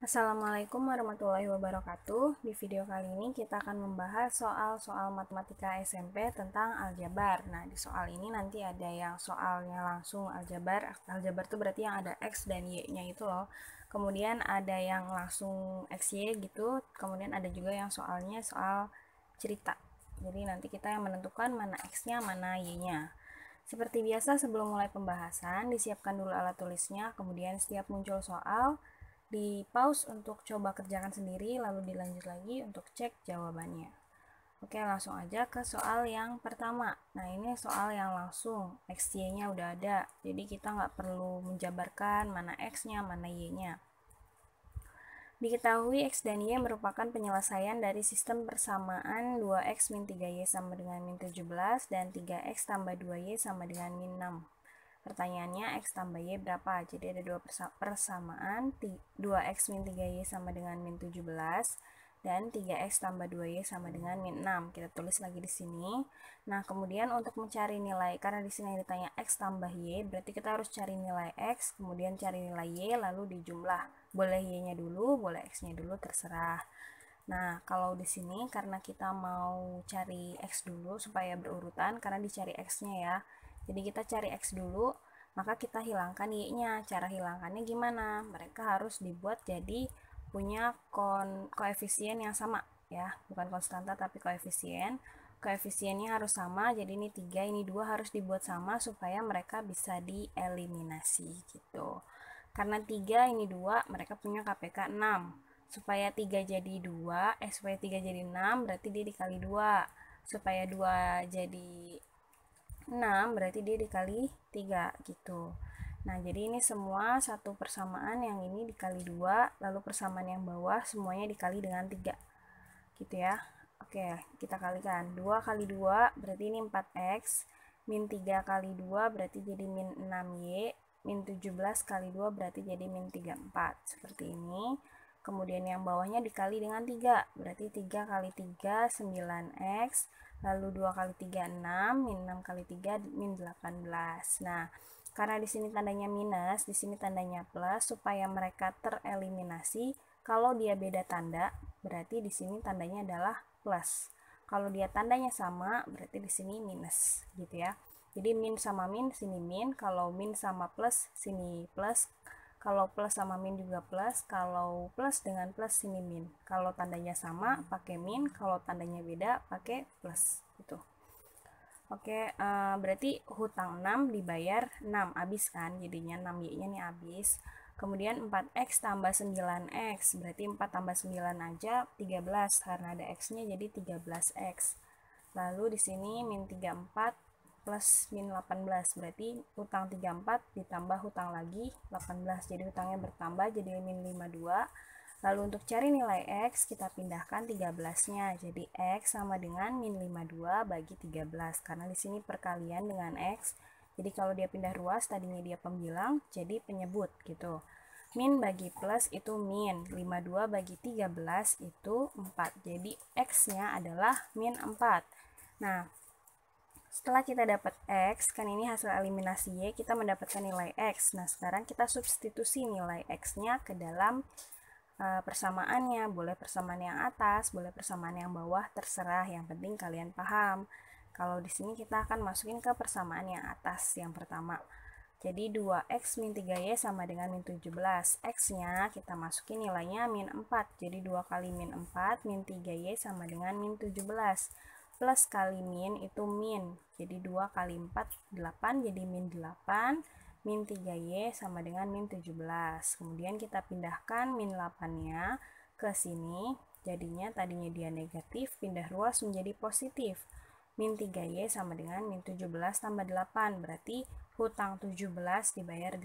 Assalamualaikum warahmatullahi wabarakatuh. Di video kali ini kita akan membahas soal-soal matematika SMP tentang aljabar. Nah, di soal ini nanti ada yang soalnya langsung aljabar. Aljabar itu berarti yang ada X dan Y-nya itu loh. Kemudian ada yang langsung x y gitu. Kemudian ada juga yang soalnya soal cerita. Jadi nanti kita yang menentukan mana X-nya, mana Y-nya. Seperti biasa sebelum mulai pembahasan, disiapkan dulu alat tulisnya, kemudian setiap muncul soal, di pause untuk coba kerjakan sendiri lalu dilanjut lagi untuk cek jawabannya. Oke, langsung aja ke soal yang pertama. Nah, ini soal yang langsung. X, Y-nya udah ada. Jadi, kita nggak perlu menjabarkan mana X-nya, mana Y-nya. Diketahui X dan Y merupakan penyelesaian dari sistem persamaan 2X min 3Y sama dengan min 17 dan 3X tambah 2Y sama dengan min 6. Pertanyaannya X tambah Y berapa? Jadi ada dua persamaan, 2X min 3Y sama dengan min 17, dan 3X tambah 2Y sama dengan min 6. Kita tulis lagi di sini. Nah, kemudian untuk mencari nilai, karena di sini ditanya X tambah Y, berarti kita harus cari nilai X, kemudian cari nilai Y, lalu dijumlah. Boleh Y-nya dulu, boleh X-nya dulu, terserah. Nah, kalau di sini karena kita mau cari X dulu supaya berurutan, karena dicari X-nya ya, jadi kita cari X dulu, maka kita hilangkan Y-nya. Cara hilangkannya gimana? Mereka harus dibuat jadi punya kon koefisien yang sama ya, bukan konstanta tapi koefisien. Koefisiennya harus sama, jadi ini 3, ini 2 harus dibuat sama supaya mereka bisa dieliminasi gitu. Karena 3, ini 2, mereka punya KPK 6 supaya 3 jadi 2, eh supaya 3 jadi 6 berarti dia dikali 2. Supaya 2 jadi 6 berarti dia dikali 3 gitu nah jadi ini semua satu persamaan yang ini dikali 2 lalu persamaan yang bawah semuanya dikali dengan 3 gitu ya oke kita kalikan 2 kali 2 berarti ini 4x min 3 kali 2 berarti jadi min 6y min 17 kali 2 berarti jadi min 34 seperti ini kemudian yang bawahnya dikali dengan 3 berarti 3 kali 3 9x lalu 2 kali 3 6 min 6 kali 3 min 18 nah karena di sini tandanya minus di sini tandanya plus supaya mereka tereliminasi kalau dia beda tanda berarti di sini tandanya adalah plus kalau dia tandanya sama berarti di sini minus gitu ya jadi min sama min sini min kalau min sama plus sini plus kalau plus sama min juga plus, kalau plus dengan plus sini min. Kalau tandanya sama pakai min, kalau tandanya beda pakai plus gitu. Oke, uh, berarti hutang 6 dibayar 6 habis kan? Jadinya 6Y-nya nih habis. Kemudian 4X tambah 9X, berarti 4 tambah 9 aja 13 karena ada X-nya jadi 13X. Lalu di sini min 34 plus min 18 berarti utang 34 ditambah hutang lagi 18 jadi hutangnya bertambah jadi min 52 lalu untuk cari nilai X kita pindahkan 13 nya jadi X sama dengan min 52 bagi 13 karena di sini perkalian dengan X jadi kalau dia pindah ruas tadinya dia pembilang jadi penyebut gitu min bagi plus itu min 52 bagi 13 itu 4 jadi X nya adalah min 4 nah setelah kita dapat X, kan ini hasil eliminasi Y, kita mendapatkan nilai X. Nah, sekarang kita substitusi nilai X-nya ke dalam eh, persamaannya. Boleh persamaan yang atas, boleh persamaan yang bawah, terserah. Yang penting kalian paham. Kalau di sini kita akan masukin ke persamaan yang atas yang pertama. Jadi 2x min 3y sama dengan min 17. X-nya kita masukin nilainya min 4. Jadi 2 kali min 4 min 3y sama dengan min 17 plus kali min itu min. Jadi 2 kali 4, 8. Jadi min 8. Min 3Y sama dengan min 17. Kemudian kita pindahkan min 8-nya ke sini. Jadinya tadinya dia negatif, pindah ruas menjadi positif. Min 3Y sama dengan min 17 tambah 8. Berarti hutang 17 dibayar 8.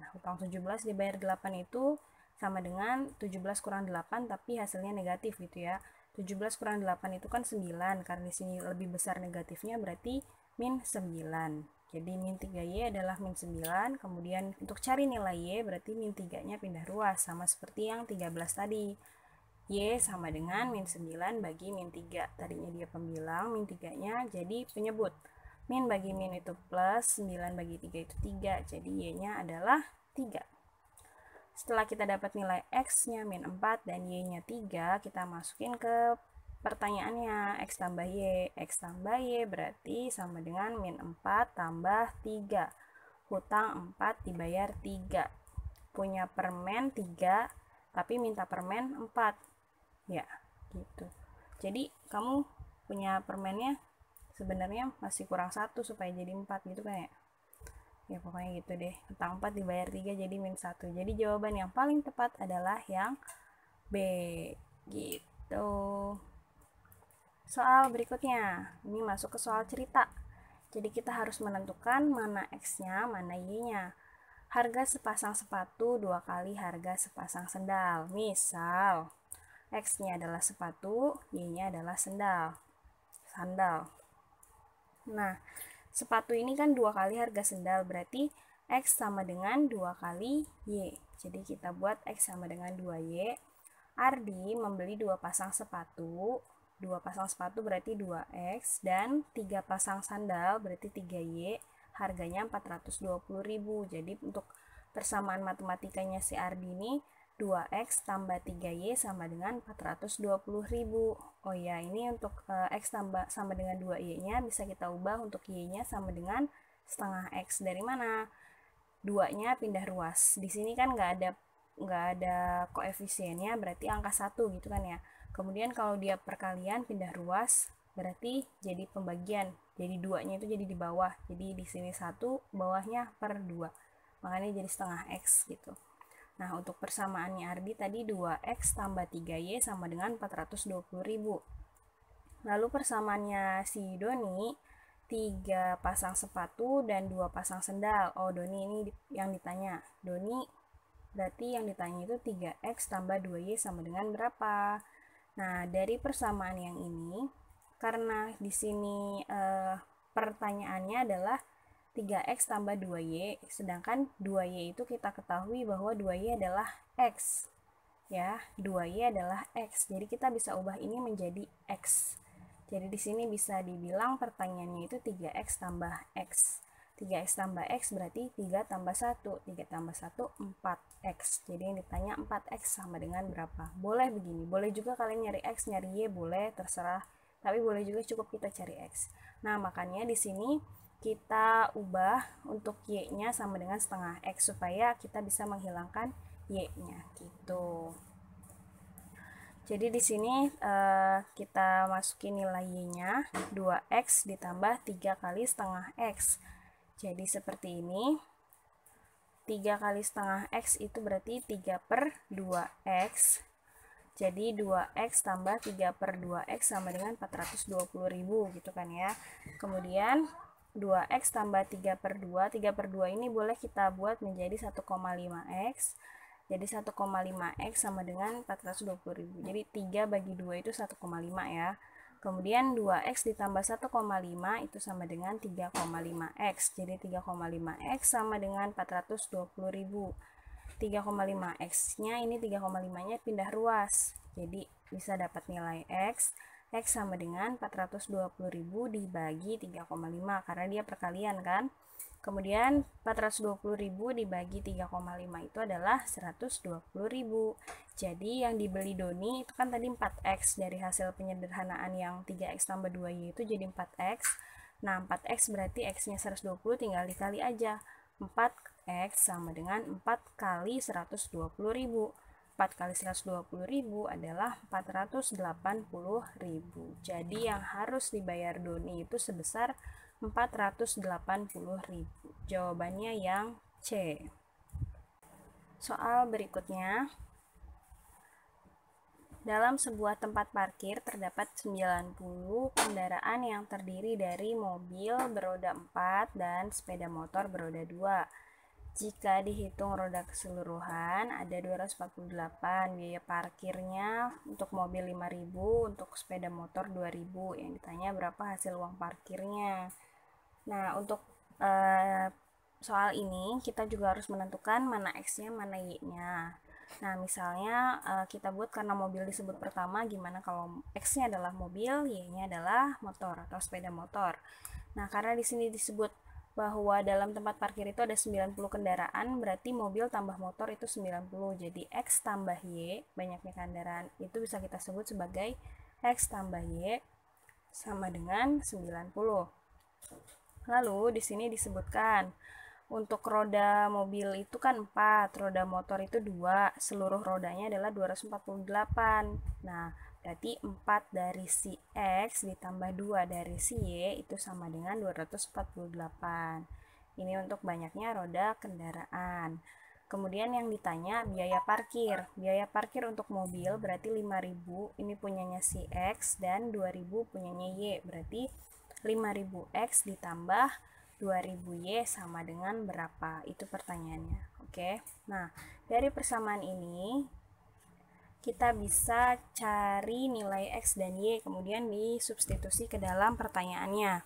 Nah, hutang 17 dibayar 8 itu sama dengan 17 kurang 8 tapi hasilnya negatif gitu ya. 17 kurang 8 itu kan 9, karena di sini lebih besar negatifnya berarti min 9. Jadi min 3Y adalah min 9, kemudian untuk cari nilai Y berarti min 3-nya pindah ruas, sama seperti yang 13 tadi. Y sama dengan min 9 bagi min 3. Tadinya dia pembilang, min 3-nya jadi penyebut. Min bagi min itu plus, 9 bagi 3 itu 3, jadi Y-nya adalah 3. Setelah kita dapat nilai X-nya min 4 dan Y-nya 3, kita masukin ke pertanyaannya. X tambah Y. X tambah Y berarti sama dengan min 4 tambah 3. Hutang 4 dibayar 3. Punya permen 3, tapi minta permen 4. Ya, gitu. Jadi, kamu punya permennya sebenarnya masih kurang satu supaya jadi 4 gitu kan ya ya pokoknya gitu deh utang 4 dibayar 3 jadi min 1 jadi jawaban yang paling tepat adalah yang B gitu soal berikutnya ini masuk ke soal cerita jadi kita harus menentukan mana X nya mana Y nya harga sepasang sepatu dua kali harga sepasang sendal misal X nya adalah sepatu Y nya adalah sendal sandal nah sepatu ini kan dua kali harga sendal, berarti X sama dengan dua kali Y. Jadi kita buat X sama dengan 2Y. Ardi membeli dua pasang sepatu, dua pasang sepatu berarti 2X, dan tiga pasang sandal berarti 3Y, harganya 420.000. Jadi untuk persamaan matematikanya si Ardi ini 2x tambah 3y sama dengan 420 ribu. Oh ya, ini untuk uh, x tambah sama dengan 2y-nya bisa kita ubah untuk y-nya sama dengan setengah x. Dari mana? 2-nya pindah ruas. Di sini kan nggak ada nggak ada koefisiennya, berarti angka 1 gitu kan ya. Kemudian kalau dia perkalian pindah ruas, berarti jadi pembagian. Jadi 2-nya itu jadi di bawah. Jadi di sini 1, bawahnya per 2. Makanya jadi setengah x gitu. Nah, untuk persamaannya Ardi tadi 2X tambah 3Y sama dengan 420.000. Lalu persamaannya si Doni 3 pasang sepatu dan 2 pasang sendal. Oh, Doni ini yang ditanya. Doni berarti yang ditanya itu 3X tambah 2Y sama dengan berapa? Nah, dari persamaan yang ini, karena di sini eh, pertanyaannya adalah 3x tambah 2y, sedangkan 2y itu kita ketahui bahwa 2y adalah x. Ya, 2y adalah x. Jadi kita bisa ubah ini menjadi x. Jadi di sini bisa dibilang pertanyaannya itu 3x tambah x. 3x tambah x berarti 3 tambah 1. 3 tambah 1, 4x. Jadi yang ditanya 4x sama dengan berapa. Boleh begini, boleh juga kalian nyari x, nyari y, boleh, terserah. Tapi boleh juga cukup kita cari x. Nah, makanya di sini kita ubah untuk Y-nya sama dengan setengah X supaya kita bisa menghilangkan Y-nya gitu. Jadi di sini uh, kita masukin nilai Y-nya 2X ditambah 3 kali setengah X. Jadi seperti ini. 3 kali setengah X itu berarti 3 per 2X. Jadi 2X tambah 3 per 2X sama dengan 420 ribu gitu kan ya. Kemudian 2x tambah 3 per 2. 3 per 2 ini boleh kita buat menjadi 1,5x. Jadi 1,5x sama dengan 420.000. Jadi 3 bagi 2 itu 1,5 ya. Kemudian 2x ditambah 1,5 itu sama dengan 3,5x. Jadi 3,5x sama dengan 420.000. 3,5x-nya ini 3,5-nya pindah ruas. Jadi bisa dapat nilai x X sama dengan 420.000 dibagi 3,5 karena dia perkalian kan. Kemudian 420.000 dibagi 3,5 itu adalah 120.000. Jadi yang dibeli Doni itu kan tadi 4X dari hasil penyederhanaan yang 3X tambah 2Y itu jadi 4X. Nah 4X berarti X-nya 120 tinggal dikali aja. 4X sama dengan 4 kali 120.000. 4 kali 120 ribu adalah 480 ribu. Jadi yang harus dibayar Doni itu sebesar 480 ribu. Jawabannya yang C. Soal berikutnya. Dalam sebuah tempat parkir terdapat 90 kendaraan yang terdiri dari mobil beroda 4 dan sepeda motor beroda 2 jika dihitung roda keseluruhan, ada 248 biaya parkirnya untuk mobil 5000, untuk sepeda motor 2000. Yang ditanya berapa hasil uang parkirnya. Nah, untuk eh, soal ini kita juga harus menentukan mana x-nya, mana y-nya. Nah, misalnya eh, kita buat karena mobil disebut pertama, gimana kalau x-nya adalah mobil, y-nya adalah motor atau sepeda motor. Nah, karena di sini disebut bahwa dalam tempat parkir itu ada 90 kendaraan, berarti mobil tambah motor itu 90. Jadi X tambah Y, banyaknya kendaraan, itu bisa kita sebut sebagai X tambah Y sama dengan 90. Lalu di sini disebutkan untuk roda mobil itu kan 4, roda motor itu 2, seluruh rodanya adalah 248. Nah, Berarti 4 dari si X ditambah 2 dari si Y itu sama dengan 248. Ini untuk banyaknya roda kendaraan. Kemudian yang ditanya biaya parkir. Biaya parkir untuk mobil berarti 5000 ini punyanya si X dan 2000 punyanya Y. Berarti 5000 X ditambah 2000 Y sama dengan berapa? Itu pertanyaannya. Oke. Nah, dari persamaan ini kita bisa cari nilai X dan Y kemudian disubstitusi ke dalam pertanyaannya.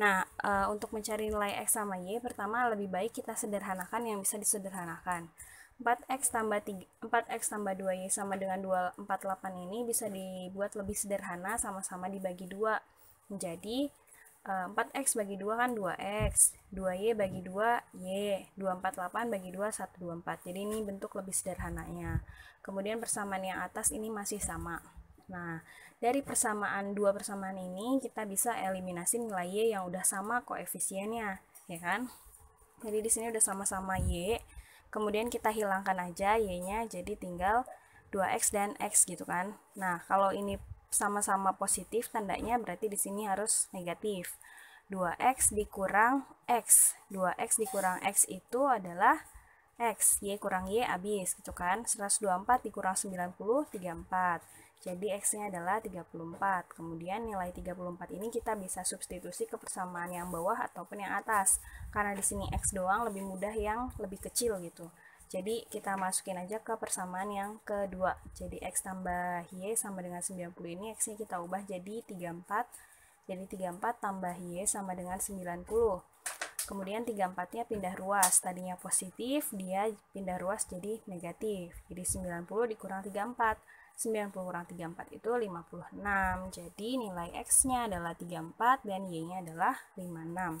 Nah, e, untuk mencari nilai X sama Y, pertama lebih baik kita sederhanakan yang bisa disederhanakan. 4X tambah 3, 4X tambah 2Y sama dengan 248 ini bisa dibuat lebih sederhana sama-sama dibagi 2 menjadi 4x eh, bagi 2 kan 2x, 2y bagi 2 y, 248 bagi 2 124. Jadi ini bentuk lebih sederhananya. Kemudian persamaan yang atas ini masih sama. Nah, dari persamaan dua persamaan ini kita bisa eliminasi nilai y yang udah sama koefisiennya, ya kan? Jadi di sini udah sama-sama y. Kemudian kita hilangkan aja y-nya jadi tinggal 2x dan x gitu kan. Nah, kalau ini sama-sama positif, tandanya berarti di sini harus negatif. 2x dikurang x. 2x dikurang x itu adalah x. Y kurang y habis, gitu kan. 124 dikurang 90, 34. Jadi x-nya adalah 34. Kemudian nilai 34 ini kita bisa substitusi ke persamaan yang bawah ataupun yang atas. Karena di sini x doang lebih mudah yang lebih kecil gitu. Jadi kita masukin aja ke persamaan yang kedua. Jadi X tambah Y sama dengan 90 ini X-nya kita ubah jadi 34. Jadi 34 tambah Y sama dengan 90. Kemudian 34-nya pindah ruas. Tadinya positif, dia pindah ruas jadi negatif. Jadi 90 dikurang 34. 90 kurang 34 itu 56. Jadi nilai X-nya adalah 34 dan Y-nya adalah 56.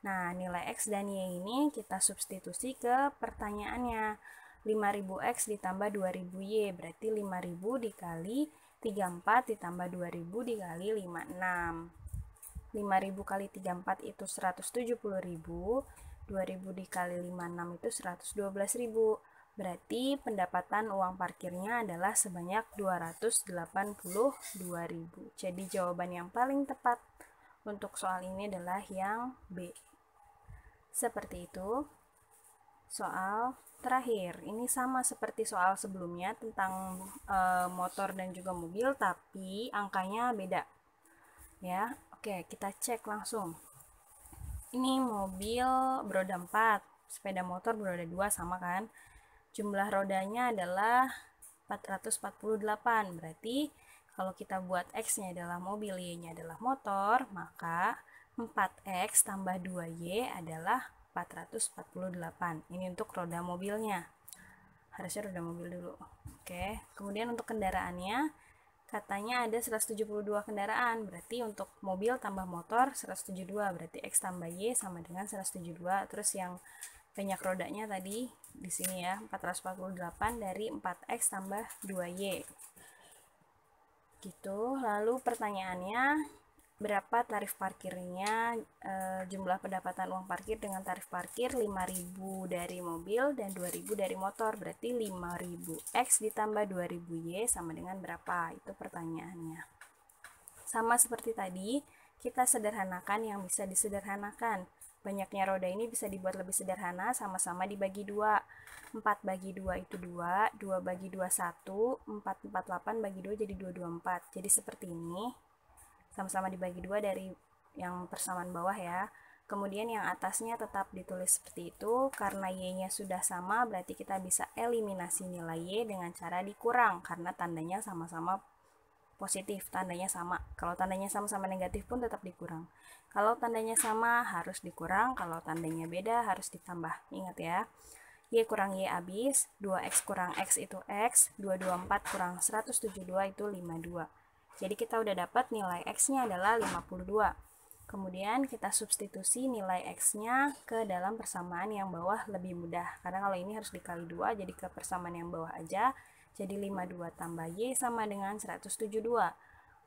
Nah, nilai X dan Y ini kita substitusi ke pertanyaannya. 5000X ditambah 2000Y berarti 5000 dikali 34 ditambah 2000 dikali 56. 5000 kali 34 itu 170.000, 2000 dikali 56 itu 112.000. Berarti pendapatan uang parkirnya adalah sebanyak 282.000. Jadi jawaban yang paling tepat untuk soal ini adalah yang B. Seperti itu. Soal terakhir, ini sama seperti soal sebelumnya tentang e, motor dan juga mobil, tapi angkanya beda. Ya, oke, kita cek langsung. Ini mobil beroda 4, sepeda motor beroda 2 sama kan? Jumlah rodanya adalah 448. Berarti kalau kita buat X-nya adalah mobil, Y-nya adalah motor, maka 4X tambah 2Y adalah 448. Ini untuk roda mobilnya. Harusnya roda mobil dulu. Oke, kemudian untuk kendaraannya, katanya ada 172 kendaraan. Berarti untuk mobil tambah motor 172. Berarti X tambah Y sama dengan 172. Terus yang banyak rodanya tadi di sini ya, 448 dari 4X tambah 2Y gitu lalu pertanyaannya berapa tarif parkirnya, e, jumlah pendapatan uang parkir dengan tarif parkir 5000 dari mobil dan 2000 dari motor. Berarti 5000 X ditambah 2000 Y sama dengan berapa? Itu pertanyaannya. Sama seperti tadi, kita sederhanakan yang bisa disederhanakan. Banyaknya roda ini bisa dibuat lebih sederhana, sama-sama dibagi dua. 4 bagi 2 itu 2, 2 bagi 2 1, 4, 4, 8 bagi 2 jadi 2, 2, 4. Jadi seperti ini, sama-sama dibagi dua dari yang persamaan bawah ya kemudian yang atasnya tetap ditulis seperti itu karena Y-nya sudah sama berarti kita bisa eliminasi nilai Y dengan cara dikurang karena tandanya sama-sama positif tandanya sama kalau tandanya sama-sama negatif pun tetap dikurang kalau tandanya sama harus dikurang kalau tandanya beda harus ditambah ingat ya Y kurang Y habis, 2X kurang X itu X, 224 kurang 172 itu 52. Jadi kita udah dapat nilai X-nya adalah 52. Kemudian kita substitusi nilai X-nya ke dalam persamaan yang bawah lebih mudah. Karena kalau ini harus dikali 2, jadi ke persamaan yang bawah aja. Jadi 52 tambah Y sama dengan 172.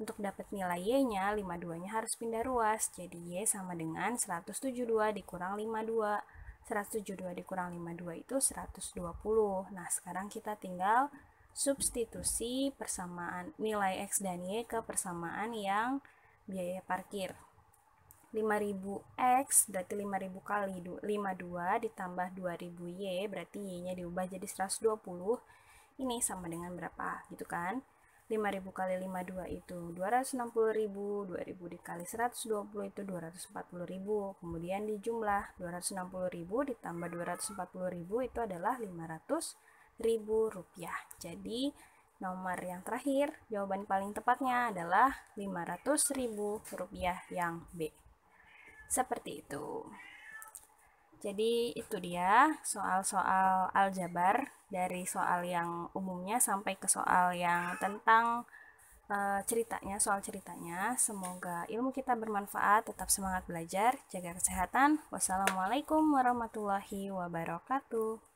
Untuk dapat nilai Y-nya, 52-nya harus pindah ruas. Jadi Y sama dengan 172 dikurang 52. 172 dikurang 52 itu 120. Nah, sekarang kita tinggal substitusi persamaan nilai X dan Y ke persamaan yang biaya parkir. 5000X berarti 5000 kali 52 ditambah 2000Y berarti Y-nya diubah jadi 120 ini sama dengan berapa gitu kan 5000 kali 52 itu 260.000 2000 dikali 120 itu 240.000 kemudian dijumlah 260.000 ditambah 240.000 itu adalah 500 ribu rupiah. Jadi nomor yang terakhir, jawaban paling tepatnya adalah 500 ribu rupiah yang B. Seperti itu. Jadi itu dia soal-soal aljabar dari soal yang umumnya sampai ke soal yang tentang e, ceritanya, soal ceritanya. Semoga ilmu kita bermanfaat, tetap semangat belajar, jaga kesehatan. Wassalamualaikum warahmatullahi wabarakatuh.